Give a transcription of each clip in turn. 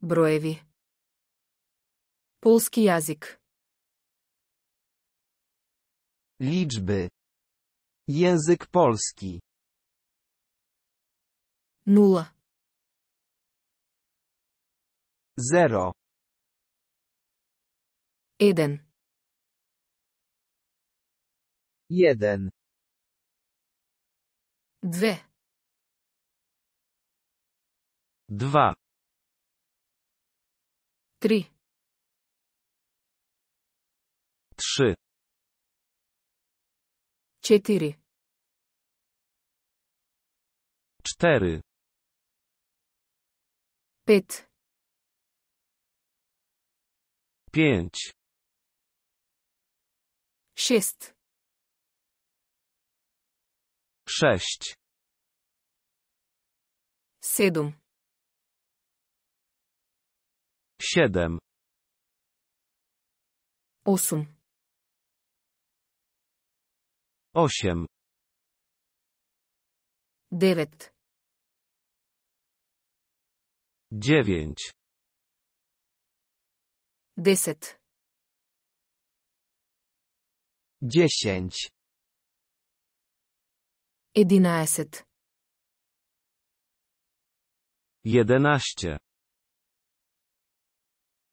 броеви. Полски јазик. Liczby. Język polski. Nula. Zero. Jeden. Jeden. Dwie. Dwa. Три. Trzy. Четыре. Cztery. Пять. Pięć. Шесть. Sześć. Siedem siedem, osm, osiem, devet, dziewięć, deset, dziesięć, jedenaset, jedenaście.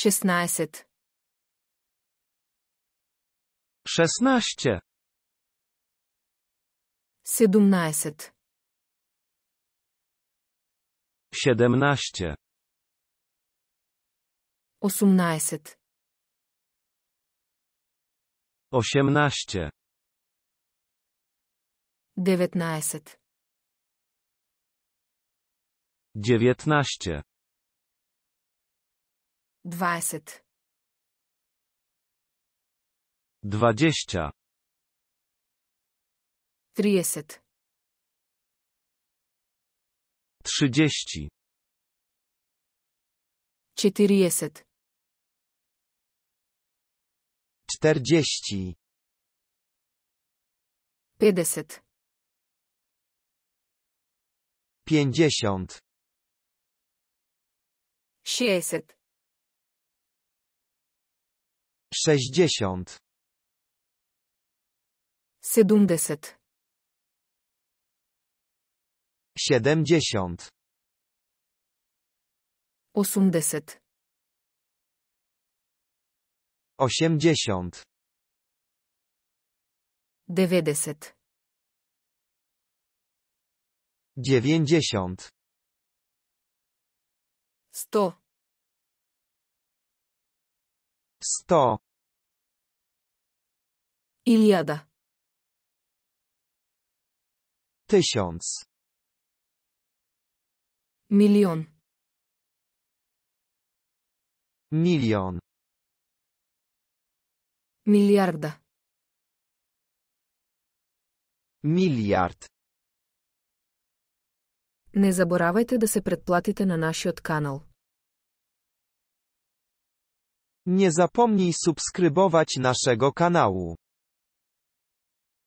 16. 16. 17. 17. 18. 18. 19. 19. 20 dwadzieścia, trzydzieści, 40 czterdzieści, pięćdziesiąt, 60 sześćdziesiąt, sedumdeset, siedemdziesiąt, osumdeset, osiemdziesiąt, devedeset, dziewięćdziesiąt, sto, сто. Илиада. Tysiąc. Milion. Milion. Miliarda. Милиард. Не заборавайте да се предплатите на нашиот канал. Nie zapomnij subskrybować naszego kanału.